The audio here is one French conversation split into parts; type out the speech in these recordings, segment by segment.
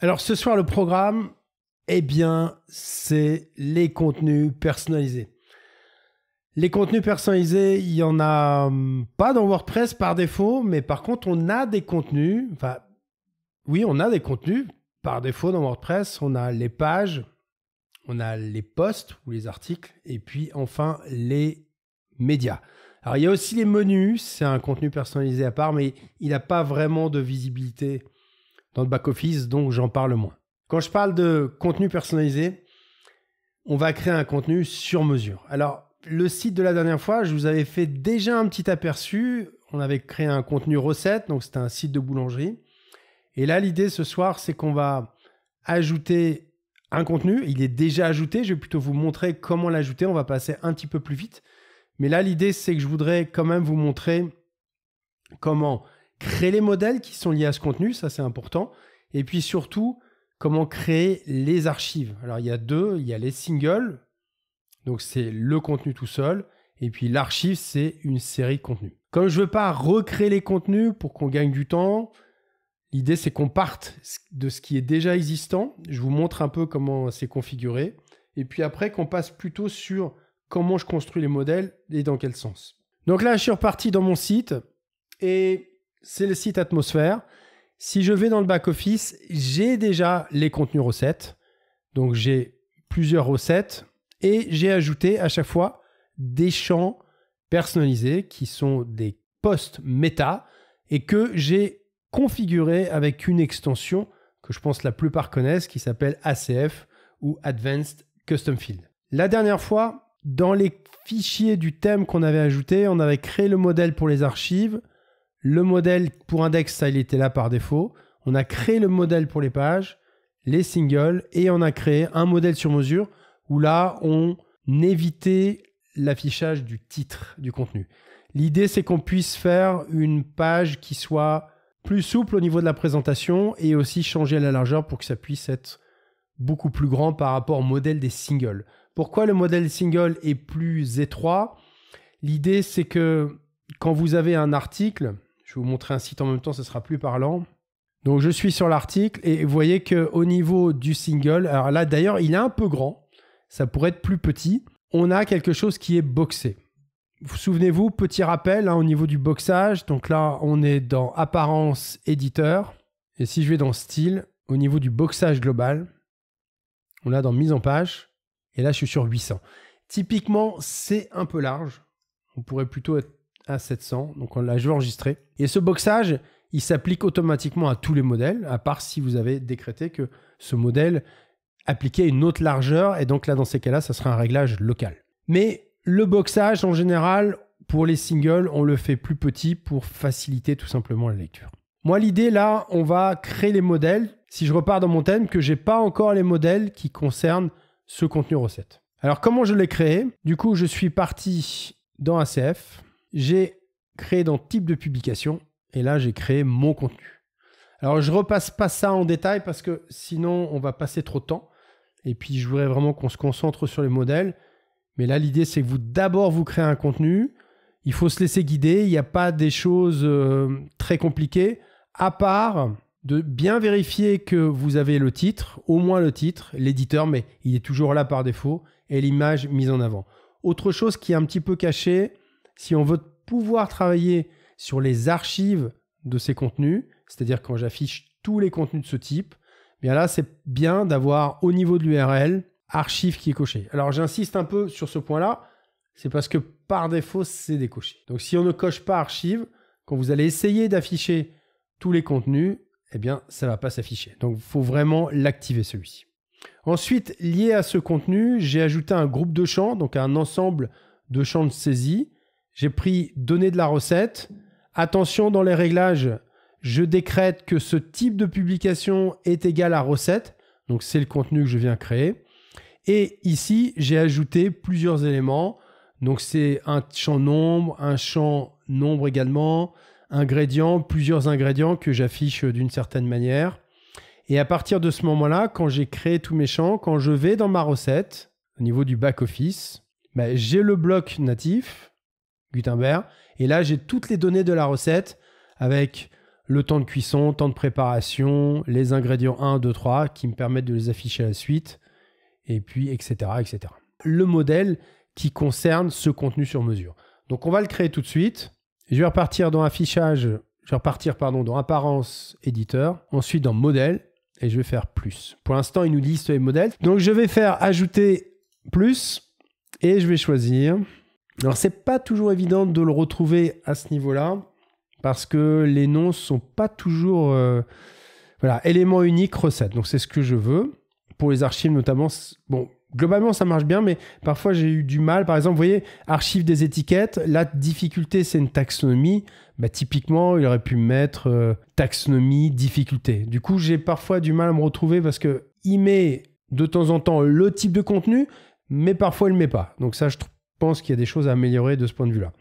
Alors ce soir, le programme, eh bien, c'est les contenus personnalisés. Les contenus personnalisés, il n'y en a hum, pas dans WordPress par défaut, mais par contre, on a des contenus. Enfin, oui, on a des contenus par défaut dans WordPress. On a les pages, on a les posts ou les articles, et puis enfin les médias. Alors, il y a aussi les menus, c'est un contenu personnalisé à part, mais il n'a pas vraiment de visibilité dans le back-office, donc j'en parle moins. Quand je parle de contenu personnalisé, on va créer un contenu sur mesure. Alors, le site de la dernière fois, je vous avais fait déjà un petit aperçu. On avait créé un contenu recette, donc c'était un site de boulangerie. Et là, l'idée ce soir, c'est qu'on va ajouter un contenu. Il est déjà ajouté. Je vais plutôt vous montrer comment l'ajouter. On va passer un petit peu plus vite. Mais là, l'idée, c'est que je voudrais quand même vous montrer comment créer les modèles qui sont liés à ce contenu, ça c'est important. Et puis surtout, comment créer les archives. Alors il y a deux, il y a les singles, donc c'est le contenu tout seul, et puis l'archive c'est une série de contenus. Comme je veux pas recréer les contenus pour qu'on gagne du temps, l'idée c'est qu'on parte de ce qui est déjà existant. Je vous montre un peu comment c'est configuré, et puis après qu'on passe plutôt sur comment je construis les modèles et dans quel sens. Donc là je suis reparti dans mon site et c'est le site Atmosphère. Si je vais dans le back-office, j'ai déjà les contenus recettes. Donc j'ai plusieurs recettes et j'ai ajouté à chaque fois des champs personnalisés qui sont des posts méta et que j'ai configuré avec une extension que je pense la plupart connaissent qui s'appelle ACF ou Advanced Custom Field. La dernière fois, dans les fichiers du thème qu'on avait ajouté, on avait créé le modèle pour les archives, le modèle pour index, ça, il était là par défaut. On a créé le modèle pour les pages, les singles, et on a créé un modèle sur mesure où là, on évitait l'affichage du titre du contenu. L'idée, c'est qu'on puisse faire une page qui soit plus souple au niveau de la présentation et aussi changer la largeur pour que ça puisse être beaucoup plus grand par rapport au modèle des singles. Pourquoi le modèle single est plus étroit L'idée, c'est que quand vous avez un article, vous montrer un site en même temps, ce sera plus parlant. Donc je suis sur l'article et vous voyez qu'au niveau du single, alors là d'ailleurs il est un peu grand, ça pourrait être plus petit, on a quelque chose qui est boxé. Vous souvenez-vous, petit rappel hein, au niveau du boxage, donc là on est dans apparence éditeur, et si je vais dans style, au niveau du boxage global, on a dans mise en page, et là je suis sur 800. Typiquement c'est un peu large, on pourrait plutôt être à 700. Donc on l'a vais enregistrer. Et ce boxage, il s'applique automatiquement à tous les modèles, à part si vous avez décrété que ce modèle appliquait une autre largeur. Et donc là, dans ces cas-là, ça sera un réglage local. Mais le boxage, en général, pour les singles, on le fait plus petit pour faciliter tout simplement la lecture. Moi, l'idée là, on va créer les modèles. Si je repars dans mon thème, que j'ai pas encore les modèles qui concernent ce contenu recette. Alors, comment je l'ai créé Du coup, je suis parti dans ACF j'ai créé dans type de publication et là j'ai créé mon contenu. Alors je repasse pas ça en détail parce que sinon on va passer trop de temps et puis je voudrais vraiment qu'on se concentre sur les modèles. Mais là l'idée c'est que vous d'abord vous créez un contenu, il faut se laisser guider, il n'y a pas des choses euh, très compliquées à part de bien vérifier que vous avez le titre, au moins le titre, l'éditeur, mais il est toujours là par défaut, et l'image mise en avant. Autre chose qui est un petit peu cachée, si on veut pouvoir travailler sur les archives de ces contenus, c'est-à-dire quand j'affiche tous les contenus de ce type, eh bien là, c'est bien d'avoir au niveau de l'URL archive qui est coché. Alors j'insiste un peu sur ce point-là, c'est parce que par défaut, c'est décoché. Donc si on ne coche pas archive, quand vous allez essayer d'afficher tous les contenus, eh bien, ça ne va pas s'afficher. Donc il faut vraiment l'activer celui-ci. Ensuite, lié à ce contenu, j'ai ajouté un groupe de champs, donc un ensemble de champs de saisie j'ai pris Donner de la recette. Attention dans les réglages, je décrète que ce type de publication est égal à recette. Donc c'est le contenu que je viens créer. Et ici, j'ai ajouté plusieurs éléments. Donc c'est un champ nombre, un champ nombre également, ingrédients, plusieurs ingrédients que j'affiche d'une certaine manière. Et à partir de ce moment-là, quand j'ai créé tous mes champs, quand je vais dans ma recette, au niveau du back-office, ben, j'ai le bloc natif Gutenberg. Et là, j'ai toutes les données de la recette avec le temps de cuisson, temps de préparation, les ingrédients 1, 2, 3 qui me permettent de les afficher à la suite, et puis etc. etc. Le modèle qui concerne ce contenu sur mesure. Donc on va le créer tout de suite. Je vais repartir dans affichage, je vais repartir pardon, dans apparence éditeur, ensuite dans modèle, et je vais faire plus. Pour l'instant, il nous liste les modèles. Donc je vais faire ajouter plus, et je vais choisir alors c'est pas toujours évident de le retrouver à ce niveau-là parce que les noms sont pas toujours euh, voilà élément unique recette. Donc c'est ce que je veux pour les archives notamment. Bon globalement ça marche bien mais parfois j'ai eu du mal. Par exemple vous voyez archive des étiquettes. La difficulté c'est une taxonomie. Bah, typiquement il aurait pu mettre euh, taxonomie difficulté. Du coup j'ai parfois du mal à me retrouver parce que il met de temps en temps le type de contenu mais parfois il ne met pas. Donc ça je trouve pense qu'il y a des choses à améliorer de ce point de vue-là.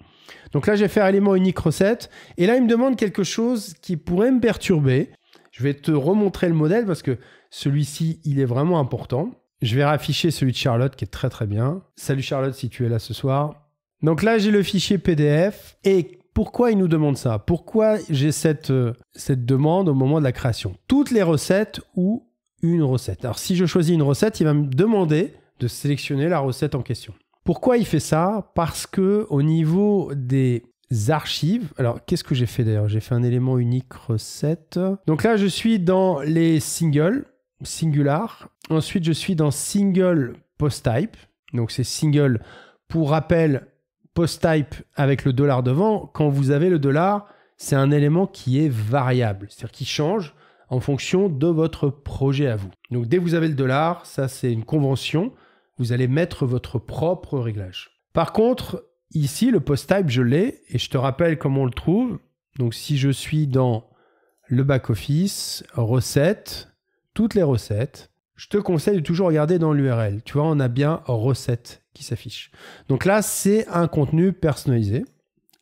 Donc là, je vais faire élément unique recette. Et là, il me demande quelque chose qui pourrait me perturber. Je vais te remontrer le modèle parce que celui-ci, il est vraiment important. Je vais afficher celui de Charlotte qui est très très bien. Salut Charlotte si tu es là ce soir. Donc là, j'ai le fichier PDF. Et pourquoi il nous demande ça Pourquoi j'ai cette, euh, cette demande au moment de la création Toutes les recettes ou une recette. Alors si je choisis une recette, il va me demander de sélectionner la recette en question. Pourquoi il fait ça Parce que au niveau des archives. Alors, qu'est-ce que j'ai fait d'ailleurs J'ai fait un élément unique recette. Donc là, je suis dans les singles, singular. Ensuite, je suis dans single post type. Donc, c'est single. Pour rappel, post type avec le dollar devant. Quand vous avez le dollar, c'est un élément qui est variable, c'est-à-dire qui change en fonction de votre projet à vous. Donc, dès que vous avez le dollar, ça, c'est une convention vous allez mettre votre propre réglage. Par contre, ici, le post type, je l'ai et je te rappelle comment on le trouve. Donc, si je suis dans le back-office, recettes, toutes les recettes, je te conseille de toujours regarder dans l'URL. Tu vois, on a bien recettes qui s'affiche. Donc là, c'est un contenu personnalisé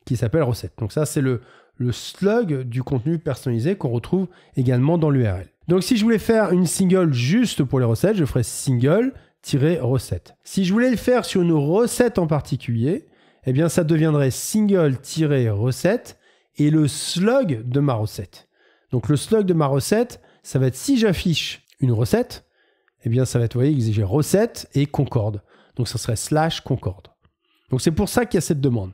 qui s'appelle recettes. Donc ça, c'est le, le slug du contenu personnalisé qu'on retrouve également dans l'URL. Donc si je voulais faire une single juste pour les recettes, je ferais single tirer recette Si je voulais le faire sur une recette en particulier, eh bien ça deviendrait single-recette et le slug de ma recette. Donc le slug de ma recette, ça va être si j'affiche une recette, eh bien ça va être, vous voyez, j'ai recette et concorde. Donc ça serait slash concorde. Donc c'est pour ça qu'il y a cette demande.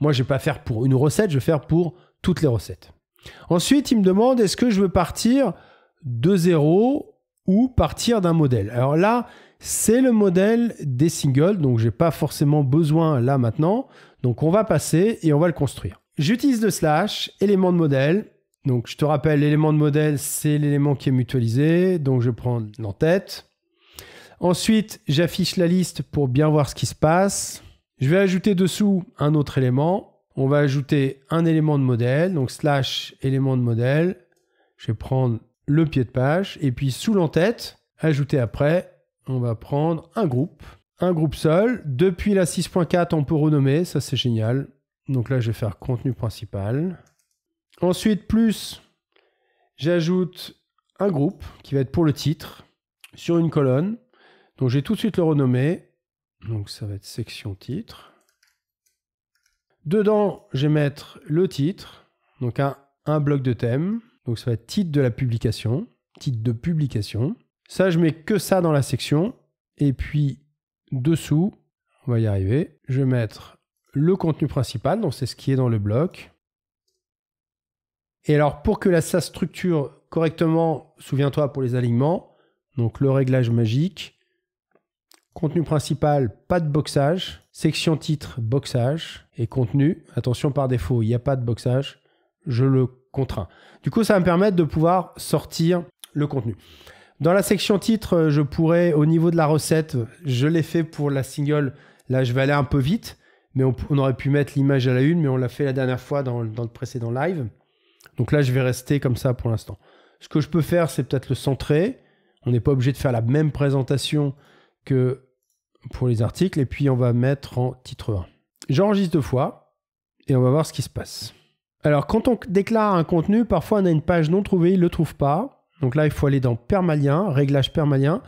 Moi, je ne vais pas faire pour une recette, je vais faire pour toutes les recettes. Ensuite, il me demande est-ce que je veux partir de zéro ou partir d'un modèle. Alors là, c'est le modèle des singles, donc je n'ai pas forcément besoin là maintenant. Donc on va passer et on va le construire. J'utilise le slash, élément de modèle. Donc je te rappelle, l'élément de modèle, c'est l'élément qui est mutualisé. Donc je prends l'entête. Ensuite, j'affiche la liste pour bien voir ce qui se passe. Je vais ajouter dessous un autre élément. On va ajouter un élément de modèle, donc slash élément de modèle. Je vais prendre le pied de page et puis sous l'entête, ajouter après on va prendre un groupe, un groupe seul. Depuis la 6.4, on peut renommer, ça c'est génial. Donc là, je vais faire contenu principal. Ensuite, plus, j'ajoute un groupe qui va être pour le titre sur une colonne. Donc j'ai tout de suite le renommé. Donc ça va être section titre. Dedans, je vais mettre le titre, donc un, un bloc de thème. Donc ça va être titre de la publication, titre de publication. Ça, je mets que ça dans la section. Et puis, dessous, on va y arriver. Je vais mettre le contenu principal, donc c'est ce qui est dans le bloc. Et alors, pour que la ça structure correctement, souviens-toi pour les alignements, donc le réglage magique, contenu principal, pas de boxage, section titre, boxage, et contenu, attention par défaut, il n'y a pas de boxage, je le contrains. Du coup, ça va me permettre de pouvoir sortir le contenu. Dans la section titre, euh, je pourrais, au niveau de la recette, je l'ai fait pour la single. Là, je vais aller un peu vite, mais on, aurait pu mettre l'image à la une, mais on l'a fait la dernière fois dans, dans, le précédent live. Donc là, je vais rester comme ça pour l'instant. Ce que je peux faire, c'est peut-être le centrer. On n'est pas obligé de faire la même présentation que pour les articles. Et puis, on va mettre en titre 1. J'enregistre deux fois et on va voir ce qui se passe. Alors, quand on déclare un contenu, parfois on a une page non trouvée, il ne le trouve pas. Donc là, il faut aller dans Permalien, réglage Permalien,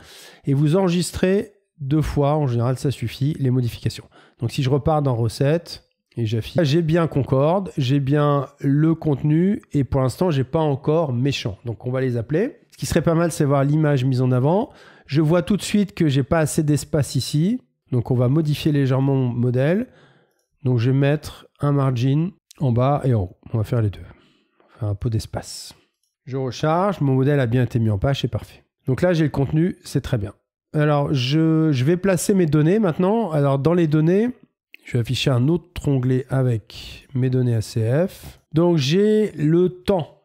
et vous enregistrez deux fois, en général ça suffit, les modifications. Donc si je repars dans Recettes, et j'affiche, j'ai bien Concorde, j'ai bien le contenu, et pour l'instant, j'ai pas encore méchant. Donc on va les appeler. Ce qui serait pas mal, c'est voir l'image mise en avant. Je vois tout de suite que je n'ai pas assez d'espace ici, donc on va modifier légèrement mon modèle. Donc je vais mettre un margin en bas et en haut. On va faire les deux. On va faire un peu d'espace. Je recharge, mon modèle a bien été mis en page, c'est parfait. Donc là, j'ai le contenu, c'est très bien. Alors, je, vais placer mes données maintenant. Alors, dans les données, je vais afficher un autre onglet avec mes données ACF. Donc, j'ai le temps.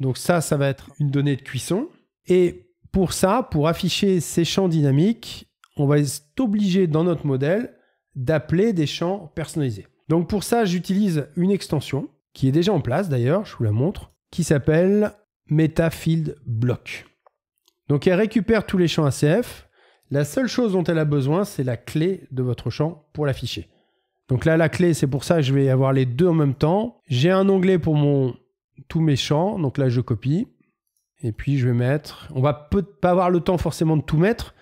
Donc ça, ça va être une donnée de cuisson. Et pour ça, pour afficher ces champs dynamiques, on va être obligé dans notre modèle d'appeler des champs personnalisés. Donc pour ça, j'utilise une extension qui est déjà en place d'ailleurs, je vous la montre, qui s'appelle MetaField Block. Donc elle récupère tous les champs ACF. La seule chose dont elle a besoin, c'est la clé de votre champ pour l'afficher. Donc là, la clé, c'est pour ça que je vais avoir les deux en même temps. J'ai un onglet pour mon, tous mes champs. Donc là, je copie. Et puis, je vais mettre... On va peut pas avoir le temps forcément de tout mettre,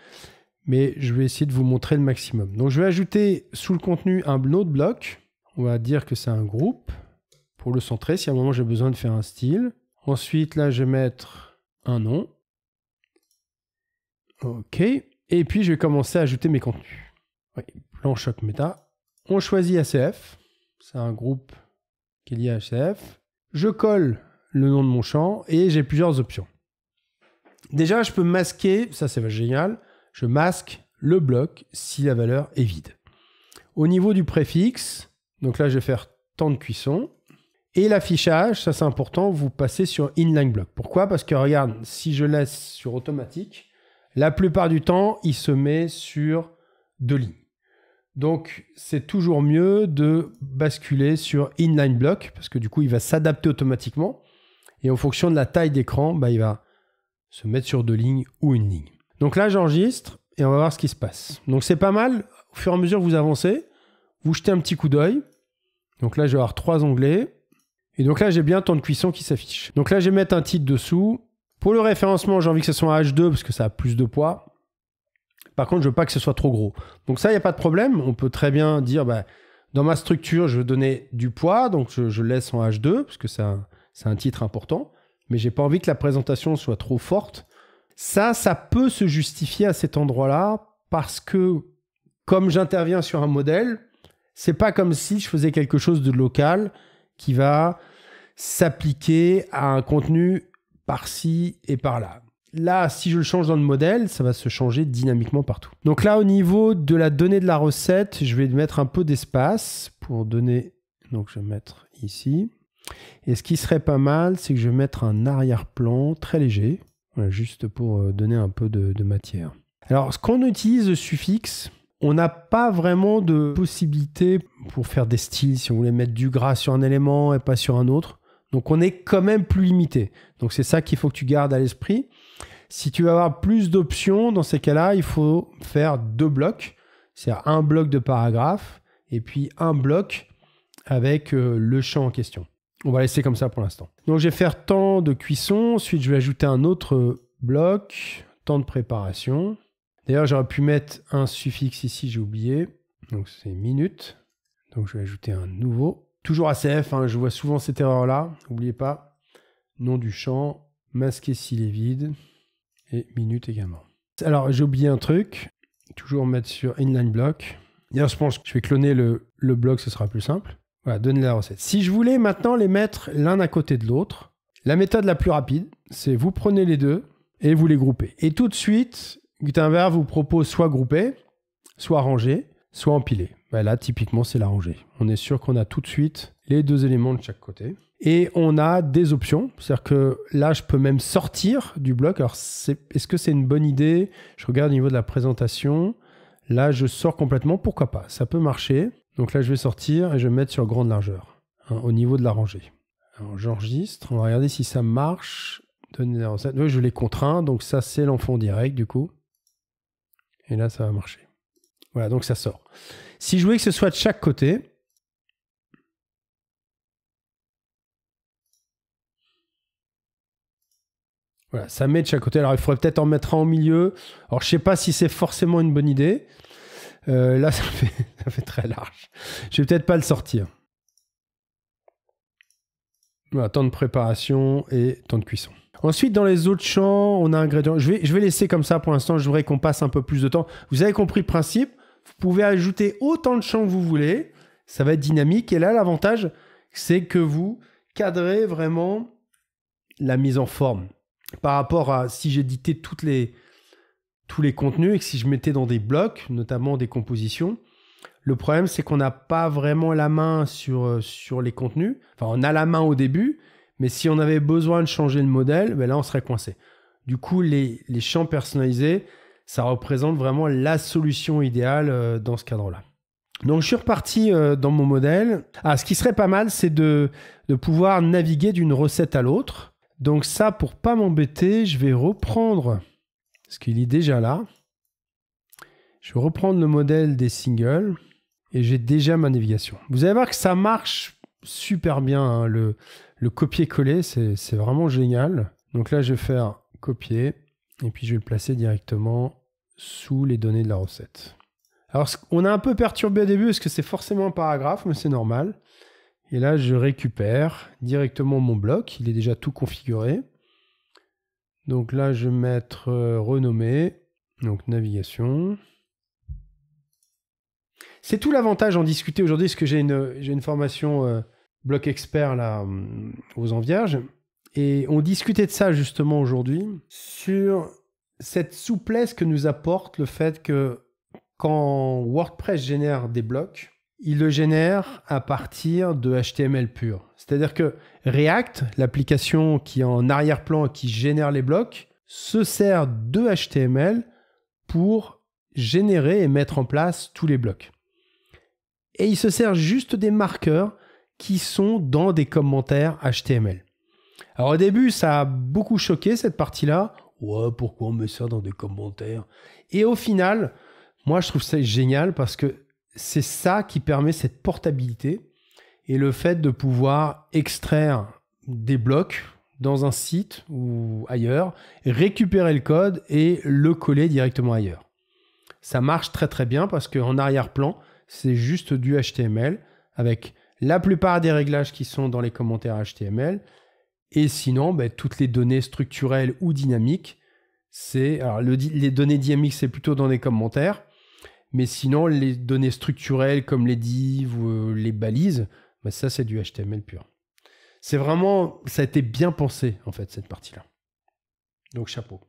mais je vais essayer de vous montrer le maximum. Donc, je vais ajouter sous le contenu un autre bloc. On va dire que c'est un groupe pour le centrer si à un moment j'ai besoin de faire un style. Ensuite, là, je vais mettre un nom. OK. Et puis, je vais commencer à ajouter mes contenus. Oui, plan choc méta. On choisit ACF. C'est un groupe qui est lié à ACF. Je colle le nom de mon champ et j'ai plusieurs options. Déjà, je peux masquer, ça c'est génial, je masque le bloc si la valeur est vide. Au niveau du préfixe, donc là je vais faire temps de cuisson, et l'affichage, ça c'est important, vous passez sur inline block. Pourquoi Parce que regarde, si je laisse sur automatique, la plupart du temps, il se met sur deux lignes. Donc, c'est toujours mieux de basculer sur inline block parce que du coup, il va s'adapter automatiquement et en fonction de la taille d'écran, bah, il va se mettre sur deux lignes ou une ligne. Donc là, j'enregistre et on va voir ce qui se passe. Donc, c'est pas mal. Au fur et à mesure, vous avancez, vous jetez un petit coup d'œil. Donc là, je vais avoir trois onglets. Et donc là, j'ai bien temps de cuisson qui s'affiche. Donc là, je vais mettre un titre dessous. Pour le référencement, j'ai envie que ce soit un H2 parce que ça a plus de poids. Par contre, je veux pas que ce soit trop gros. Donc ça, il n'y a pas de problème. On peut très bien dire, bah, dans ma structure, je veux donner du poids, donc je, laisse en H2 parce que c'est un, un, titre important. Mais j'ai pas envie que la présentation soit trop forte. Ça, ça peut se justifier à cet endroit-là parce que comme j'interviens sur un modèle, c'est pas comme si je faisais quelque chose de local qui va s'appliquer à un contenu par-ci et par-là. Là, si je le change dans le modèle, ça va se changer dynamiquement partout. Donc là, au niveau de la donnée de la recette, je vais mettre un peu d'espace pour donner... Donc je vais mettre ici. Et ce qui serait pas mal, c'est que je vais mettre un arrière-plan très léger, juste pour euh, donner un peu de, matière. Alors, ce qu'on utilise le suffixe, on n'a pas vraiment de possibilité pour faire des styles, si on voulait mettre du gras sur un élément et pas sur un autre. Donc on est quand même plus limité. Donc c'est ça qu'il faut que tu gardes à l'esprit. Si tu veux avoir plus d'options, dans ces cas-là, il faut faire deux blocs. C'est-à-dire un bloc de paragraphe et puis un bloc avec euh, le champ en question. On va laisser comme ça pour l'instant. Donc je vais faire temps de cuisson, ensuite je vais ajouter un autre bloc, temps de préparation. D'ailleurs j'aurais pu mettre un suffixe ici, j'ai oublié. Donc c'est minute. Donc je vais ajouter un nouveau. Toujours ACF, hein, je vois souvent cette erreur-là. N'oubliez pas, nom du champ, masquer s'il est vide, et minute également. Alors, j'ai oublié un truc. Toujours mettre sur inline block. D'ailleurs, je pense que je vais cloner le, le bloc, ce sera plus simple. Voilà, donnez la recette. Si je voulais maintenant les mettre l'un à côté de l'autre, la méthode la plus rapide, c'est vous prenez les deux et vous les groupez. Et tout de suite, Gutenberg vous propose soit grouper, soit ranger soit empilé, bah là, typiquement, c'est la rangée. On est sûr qu'on a tout de suite les deux éléments de chaque côté. Et on a des options. C'est-à-dire que là, je peux même sortir du bloc. Alors, est-ce que c'est une bonne idée Je regarde au niveau de la présentation. Là, je sors complètement. Pourquoi pas Ça peut marcher. Donc là, je vais sortir et je vais mettre sur grande largeur, hein, au niveau de la rangée. Alors, j'enregistre. On va regarder si ça marche. je l'ai contraint. Donc ça, c'est l'enfant direct, du coup. Et là, ça va marcher. Voilà, donc ça sort. Si je voulais que ce soit de chaque côté, Voilà, ça met de chaque côté. Alors, il faudrait peut-être en mettre un au milieu. Alors, je ne sais pas si c'est forcément une bonne idée. Euh, là, ça fait, très large. Je vais peut-être pas le sortir. Voilà, temps de préparation et temps de cuisson. Ensuite, dans les autres champs, on a ingrédients. Je vais, je vais laisser comme ça pour l'instant. Je voudrais qu'on passe un peu plus de temps. Vous avez compris le principe. Vous pouvez ajouter autant de champs que vous voulez. Ça va être dynamique. Et là, l'avantage, c'est que vous cadrez vraiment la mise en forme. Par rapport à si j'éditais toutes les, tous les contenus et que si je mettais dans des blocs, notamment des compositions, le problème, c'est qu'on n'a pas vraiment la main sur, euh, sur les contenus. Enfin, on a la main au début, mais si on avait besoin de changer le modèle, ben là, on serait coincé. Du coup, les champs personnalisés, ça représente vraiment la solution idéale euh, dans ce cadre-là. Donc je suis reparti euh, dans mon modèle. Ah, ce qui serait pas mal, c'est de, pouvoir naviguer d'une recette à l'autre. Donc ça, pour pas m'embêter, je vais reprendre ce qu'il est déjà là. Je vais reprendre le modèle des singles et j'ai déjà ma navigation. Vous allez voir que ça marche super bien. Hein, le, le copier-coller, c'est vraiment génial. Donc là, je vais faire copier et puis je vais le placer directement sous les données de la recette. Alors, on a un peu perturbé au début parce que c'est forcément un paragraphe, mais c'est normal. Et là, je récupère directement mon bloc. Il est déjà tout configuré. Donc là, je vais mettre euh, renommé. Donc navigation. C'est tout l'avantage en discuter aujourd'hui, parce que j'ai une, une, formation euh, bloc expert là, hum, aux Envierges. Et on discutait de ça justement aujourd'hui sur cette souplesse que nous apporte le fait que quand WordPress génère des blocs, il le génère à partir de HTML pur. C'est-à-dire que React, l'application qui est en arrière-plan qui génère les blocs, se sert de HTML pour générer et mettre en place tous les blocs. Et il se sert juste des marqueurs qui sont dans des commentaires HTML. Alors au début, ça a beaucoup choqué cette partie-là pourquoi on met ça dans des commentaires Et au final, moi, je trouve ça génial parce que c'est ça qui permet cette portabilité et le fait de pouvoir extraire des blocs dans un site ou ailleurs, récupérer le code et le coller directement ailleurs. Ça marche très très bien parce qu'en arrière-plan, c'est juste du HTML avec la plupart des réglages qui sont dans les commentaires HTML et sinon ben, toutes les données structurelles ou dynamiques c'est alors les données dynamiques, c'est plutôt dans les commentaires, mais sinon les données structurelles comme les divs ou euh, les balises, bah, ça c'est du HTML pur. C'est vraiment, ça a été bien pensé en fait cette partie-là. Donc chapeau.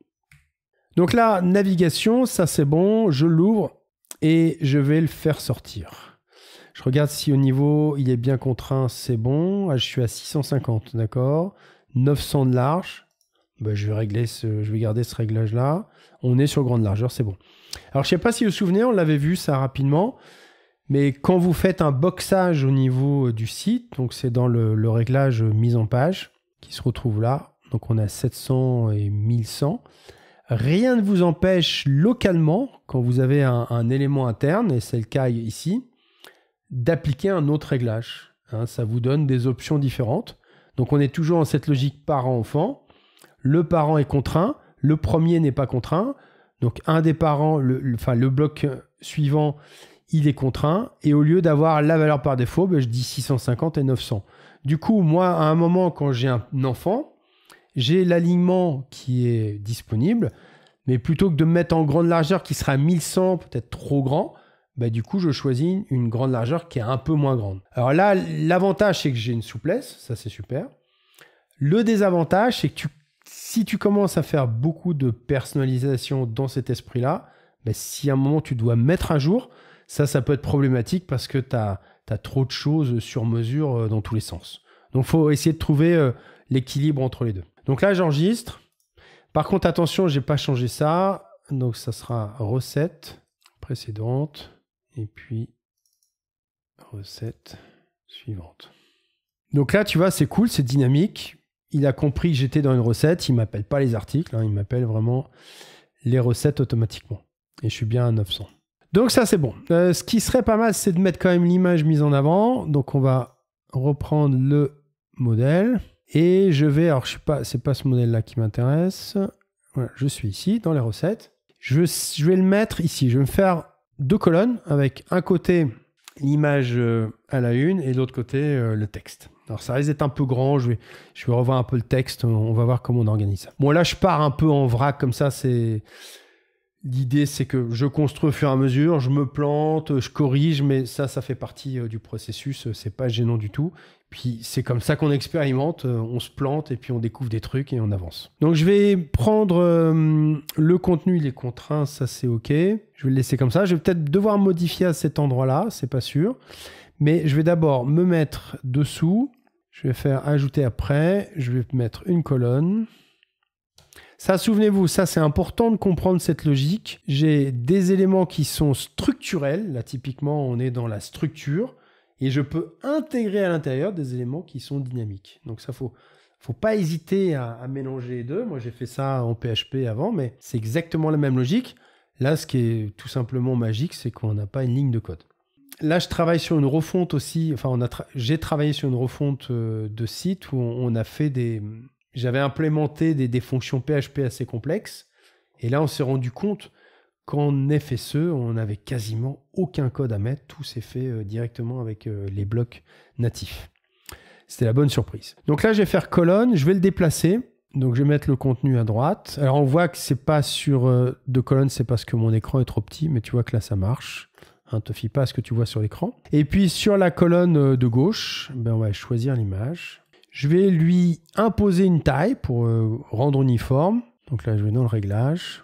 Donc là, navigation, ça c'est bon, je l'ouvre et je vais le faire sortir. Je regarde si au niveau il est bien contraint, c'est bon. Ah, je suis à 650, d'accord. 900 de large. Bah, je vais régler je vais garder ce réglage là. On est sur grande largeur, c'est bon. Alors je sais pas si vous vous souvenez, on l'avait vu ça rapidement, mais quand vous faites un boxage au niveau euh, du site, donc c'est dans le, réglage euh, mise en page qui se retrouve là, donc on a 700 et 1100. Rien ne vous empêche localement, quand vous avez un, élément interne, et c'est le cas ici, d'appliquer un autre réglage. Hein. ça vous donne des options différentes. Donc on est toujours en cette logique parent-enfant le parent est contraint, le premier n'est pas contraint. Donc un des parents, le, enfin, le bloc suivant, il est contraint. Et au lieu d'avoir la valeur par défaut, ben, je dis 650 et 900. Du coup, moi, à un moment, quand j'ai un enfant, j'ai l'alignement qui est disponible. Mais plutôt que de mettre en grande largeur qui sera 1100, peut-être trop grand, ben, du coup, je choisis une grande largeur qui est un peu moins grande. Alors là, l'avantage, c'est que j'ai une souplesse, ça c'est super. Le désavantage, c'est que tu si tu commences à faire beaucoup de personnalisation dans cet esprit-là, mais ben, si à un moment tu dois mettre à jour, ça, ça peut être problématique parce que tu as, trop de choses sur mesure euh, dans tous les sens. Donc, il faut essayer de trouver euh, l'équilibre entre les deux. Donc là, j'enregistre. Par contre, attention, je n'ai pas changé ça. Donc, ça sera recette précédente et puis recette suivante. Donc là, tu vois, c'est cool, c'est dynamique il a compris que j'étais dans une recette. Il m'appelle pas les articles, hein. il m'appelle vraiment les recettes automatiquement. Et je suis bien à 900. Donc ça, c'est bon. Euh, ce qui serait pas mal, c'est de mettre quand même l'image mise en avant. Donc on va reprendre le modèle. Et je vais, alors je suis pas, c'est pas ce modèle-là qui m'intéresse. je suis ici dans les recettes. Je, vais le mettre ici. Je vais me faire deux colonnes avec un côté l'image euh, à la une et l'autre côté euh, le texte. Alors ça risque d'être un peu grand, je vais, je vais revoir un peu le texte, on va voir comment on organise ça. Bon là je pars un peu en vrac comme ça, c'est... L'idée c'est que je construis au fur et à mesure, je me plante, je corrige, mais ça ça fait partie euh, du processus, euh, c'est pas gênant du tout. Puis c'est comme ça qu'on expérimente, euh, on se plante et puis on découvre des trucs et on avance. Donc je vais prendre le contenu, les contraintes ça c'est ok. Je vais le laisser comme ça, je vais peut-être devoir modifier à cet endroit-là, c'est pas sûr. Mais je vais d'abord me mettre dessous je vais faire ajouter après. Je vais mettre une colonne. Ça, souvenez-vous, ça c'est important de comprendre cette logique. J'ai des éléments qui sont structurels. Là, typiquement, on est dans la structure. Et je peux intégrer à l'intérieur des éléments qui sont dynamiques. Donc ça, faut, faut pas hésiter à, à mélanger les deux. Moi, j'ai fait ça en PHP avant, mais c'est exactement la même logique. Là, ce qui est tout simplement magique, c'est qu'on n'a pas une ligne de code là, je travaille sur une refonte aussi. Enfin, j'ai travaillé sur une refonte euh, de site où on, a fait des. J'avais implémenté des, fonctions PHP assez complexes. Et là, on s'est rendu compte qu'en FSE, on n'avait quasiment aucun code à mettre. Tout s'est fait euh, directement avec euh, les blocs natifs. C'était la bonne surprise. Donc là, je vais faire colonne. Je vais le déplacer. Donc je vais mettre le contenu à droite. Alors on voit que c'est pas sur deux colonnes, c'est parce que mon écran est trop petit, mais tu vois que là ça marche ne te fie pas ce que tu vois sur l'écran. Et puis sur la colonne euh, de gauche, ben on va choisir l'image. Je vais lui imposer une taille pour euh, rendre uniforme. Donc là, je vais dans le réglage.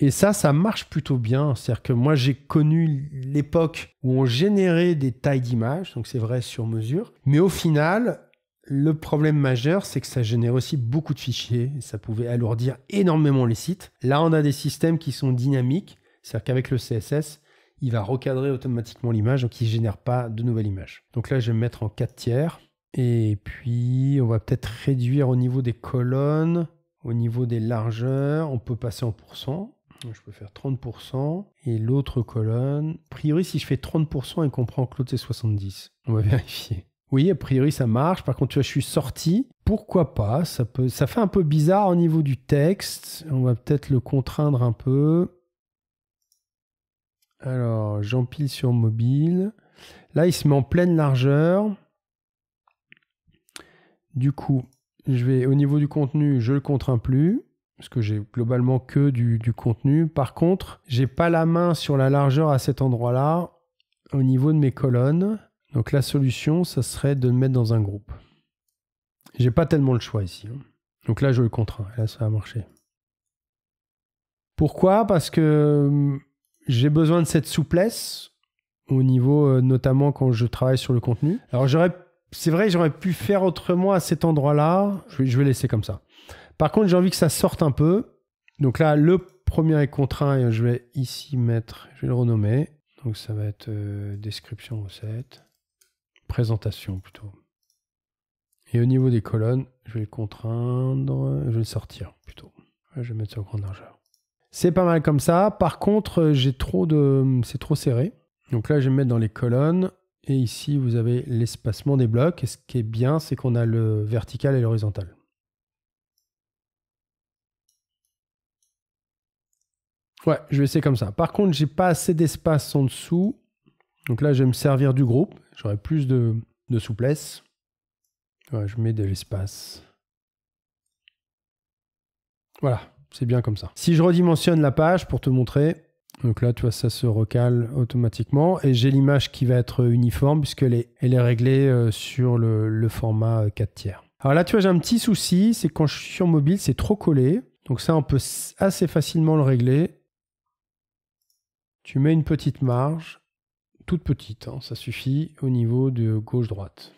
Et ça, ça marche plutôt bien. C'est-à-dire que moi, j'ai connu l'époque où on générait des tailles d'images, donc c'est vrai sur mesure. Mais au final, le problème majeur, c'est que ça génère aussi beaucoup de fichiers. ça pouvait alourdir énormément les sites. Là, on a des systèmes qui sont dynamiques. C'est-à-dire qu'avec le CSS, il va recadrer automatiquement l'image, donc il ne génère pas de nouvelle image. Donc là, je vais mettre en 4 tiers. Et puis, on va peut-être réduire au niveau des colonnes, au niveau des largeurs. On peut passer en pourcent. Je peux faire 30%. Et l'autre colonne. A priori, si je fais 30%, elle comprend que l'autre c'est 70. On va vérifier. Oui, a priori, ça marche. Par contre, tu je suis sorti. Pourquoi pas ça, peut... ça fait un peu bizarre au niveau du texte. On va peut-être le contraindre un peu. Alors, j'empile sur mobile. Là, il se met en pleine largeur. Du coup, je vais au niveau du contenu, je le contrains plus parce que j'ai globalement que du, contenu. Par contre, j'ai pas la main sur la largeur à cet endroit-là au niveau de mes colonnes. Donc la solution, ça serait de le mettre dans un groupe. J'ai pas tellement le choix ici. Hein. Donc là, je le contrains. Là, ça va marcher. Pourquoi Parce que hum, j'ai besoin de cette souplesse au niveau euh, notamment quand je travaille sur le contenu. Alors j'aurais, c'est vrai, j'aurais pu faire autrement à cet endroit-là. Je, vais, laisser comme ça. Par contre, j'ai envie que ça sorte un peu. Donc là, le premier est contraint. Je vais ici mettre, je vais le renommer. Donc ça va être description euh, description recette, présentation plutôt. Et au niveau des colonnes, je vais le contraindre, je vais le sortir plutôt. Je vais mettre ça sur grande largeur. C'est pas mal comme ça. Par contre, euh, j'ai trop de. C'est trop serré. Donc là, je vais me mettre dans les colonnes. Et ici, vous avez l'espacement des blocs. Et ce qui est bien, c'est qu'on a le vertical et l'horizontal. Ouais, je vais essayer comme ça. Par contre, j'ai pas assez d'espace en dessous. Donc là, je vais me servir du groupe. J'aurai plus de, souplesse. je mets de l'espace. Voilà, c'est bien comme ça. Si je redimensionne la page pour te montrer, donc là, tu vois, ça se recale automatiquement et j'ai l'image qui va être uniforme puisqu'elle est, elle est réglée euh, sur le, format 4 euh, tiers. Alors là, tu vois, j'ai un petit souci, c'est quand je suis sur mobile, c'est trop collé. Donc ça, on peut assez facilement le régler. Tu mets une petite marge, toute petite, hein, ça suffit au niveau de gauche-droite.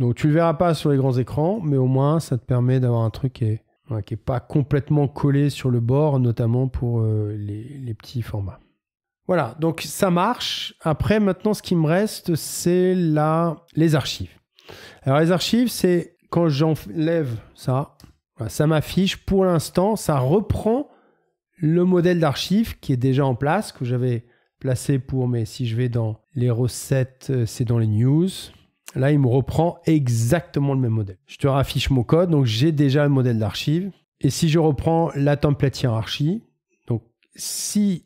Donc tu le verras pas sur les grands écrans, mais au moins ça te permet d'avoir un truc qui qui n'est pas complètement collé sur le bord, notamment pour euh, les, petits formats. Voilà, donc ça marche. Après, maintenant, ce qui me reste, c'est la... les archives. Alors, les archives, c'est quand j'enlève ça, ça m'affiche. Pour l'instant, ça reprend le modèle d'archives qui est déjà en place, que j'avais placé pour, mais si je vais dans les recettes, euh, c'est dans les news. Là, il me reprend exactement le même modèle. Je te raffiche mon code, donc j'ai déjà un modèle d'archive. Et si je reprends la template hiérarchie, donc si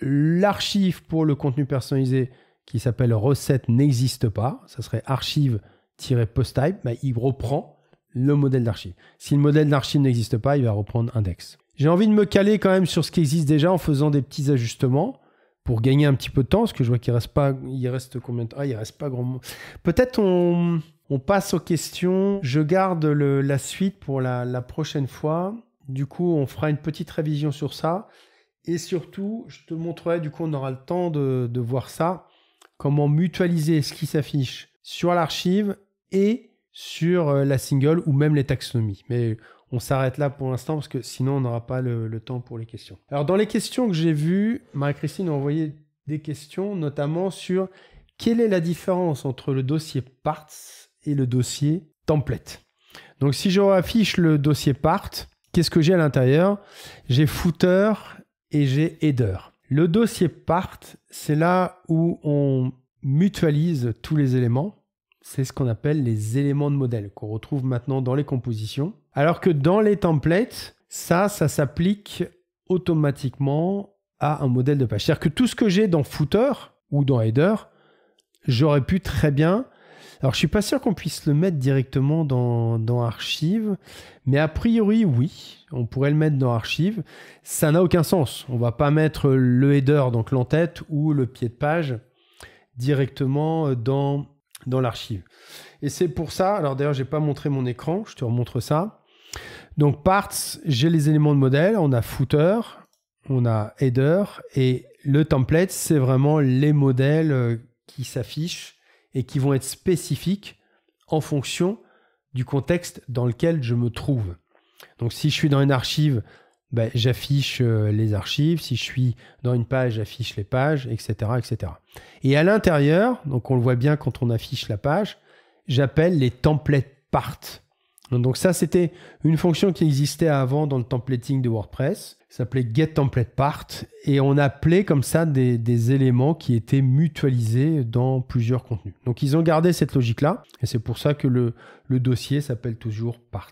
l'archive pour le contenu personnalisé qui s'appelle recette n'existe pas, ça serait archive-post-type, bah, il reprend le modèle d'archive. Si le modèle d'archive n'existe pas, il va reprendre index. J'ai envie de me caler quand même sur ce qui existe déjà en faisant des petits ajustements pour gagner un petit peu de temps, parce que je vois qu'il reste pas, il reste combien de temps Ah, il reste pas grand. Peut-être on, passe aux questions. Je garde la suite pour la, prochaine fois. Du coup, on fera une petite révision sur ça. Et surtout, je te montrerai, du coup, on aura le temps de, de voir ça, comment mutualiser ce qui s'affiche sur l'archive et sur euh, la single ou même les taxonomies. Mais on s'arrête là pour l'instant parce que sinon on n'aura pas le, temps pour les questions. Alors dans les questions que j'ai vues, Marie-Christine a envoyé des questions notamment sur quelle est la différence entre le dossier parts et le dossier template. Donc si je affiche le dossier part, qu'est-ce que j'ai à l'intérieur J'ai footer et j'ai header. Le dossier part, c'est là où on mutualise tous les éléments c'est ce qu'on appelle les éléments de modèle qu'on retrouve maintenant dans les compositions. Alors que dans les templates, ça, ça s'applique automatiquement à un modèle de page. C'est-à-dire que tout ce que j'ai dans footer ou dans header, j'aurais pu très bien. Alors, je suis pas sûr qu'on puisse le mettre directement dans, Archive, mais a priori, oui, on pourrait le mettre dans Archive. Ça n'a aucun sens. On va pas mettre le header, donc l'entête ou le pied de page, directement dans dans l'archive. Et c'est pour ça, alors d'ailleurs, j'ai pas montré mon écran, je te remontre ça. Donc parts, j'ai les éléments de modèle, on a footer, on a header et le template, c'est vraiment les modèles euh, qui s'affichent et qui vont être spécifiques en fonction du contexte dans lequel je me trouve. Donc si je suis dans une archive bah, j'affiche euh, les archives. Si je suis dans une page, j'affiche les pages, etc., etc. Et à l'intérieur, donc on le voit bien quand on affiche la page, j'appelle les templates parts. Donc ça, c'était une fonction qui existait avant dans le templating de WordPress. Ça s'appelait getTemplatePart. Et on appelait comme ça des, éléments qui étaient mutualisés dans plusieurs contenus. Donc ils ont gardé cette logique-là. Et c'est pour ça que le, le dossier s'appelle toujours parts.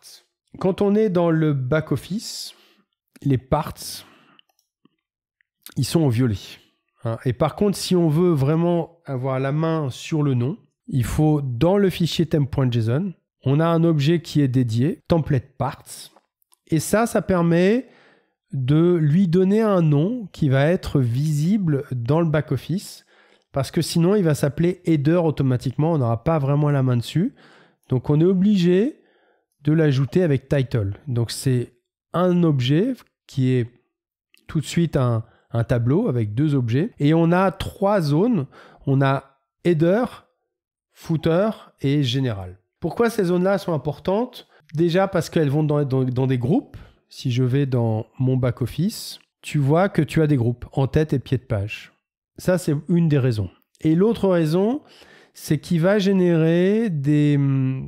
Quand on est dans le back-office, les parts, ils sont en violet. Hein. Et par contre, si on veut vraiment avoir la main sur le nom, il faut dans le fichier temp.json, on a un objet qui est dédié, template parts. Et ça, ça permet de lui donner un nom qui va être visible dans le back-office. Parce que sinon, il va s'appeler header automatiquement. On n'aura pas vraiment la main dessus. Donc, on est obligé de l'ajouter avec title. Donc, c'est un objet qui est tout de suite un, tableau avec deux objets. Et on a trois zones. On a header, footer et général. Pourquoi ces zones-là sont importantes Déjà parce qu'elles vont dans, des groupes. Si je vais dans mon back-office, tu vois que tu as des groupes en tête et pied de page. Ça, c'est une des raisons. Et l'autre raison, c'est qu'il va générer des,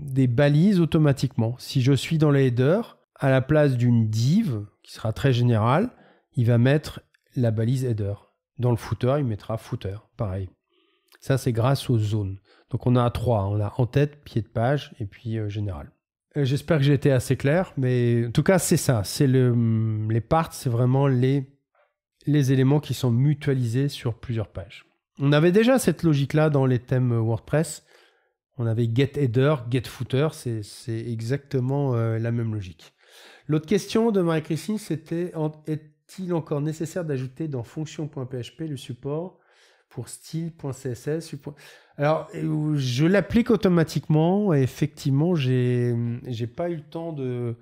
des balises automatiquement. Si je suis dans les headers, à la place d'une div, qui sera très général, il va mettre la balise header. Dans le footer, il mettra footer, pareil. Ça, c'est grâce aux zones. Donc on a trois, hein. on a en tête, pied de page et puis euh, général. Euh, j'espère que j'ai été assez clair, mais en tout cas, c'est ça. C'est le, mm, les parts, c'est vraiment les, les éléments qui sont mutualisés sur plusieurs pages. On avait déjà cette logique-là dans les thèmes euh, WordPress. On avait get header, get footer, c'est exactement la même logique. L'autre question de Marie-Christine, c'était est-il encore nécessaire d'ajouter dans fonction.php le support pour style.css Alors, euh, je l'applique automatiquement. Et effectivement, j'ai n'ai pas eu le temps de,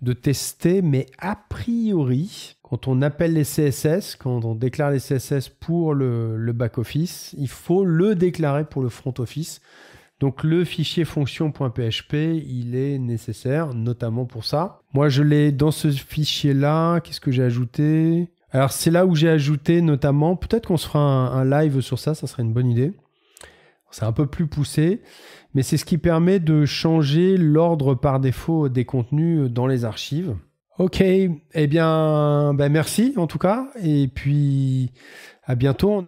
de tester, mais a priori, quand on appelle les CSS, quand on déclare les CSS pour le, le back-office, il faut le déclarer pour le front-office. Donc le fichier fonction.php, il est nécessaire, notamment pour ça. Moi, je l'ai dans ce fichier-là. Qu'est-ce que j'ai ajouté Alors c'est là où j'ai ajouté notamment, peut-être qu'on se fera un, live sur ça, ça serait une bonne idée. C'est un peu plus poussé, mais c'est ce qui permet de changer l'ordre par défaut des contenus dans les archives. Ok, eh bien, ben, merci en tout cas, et puis à bientôt.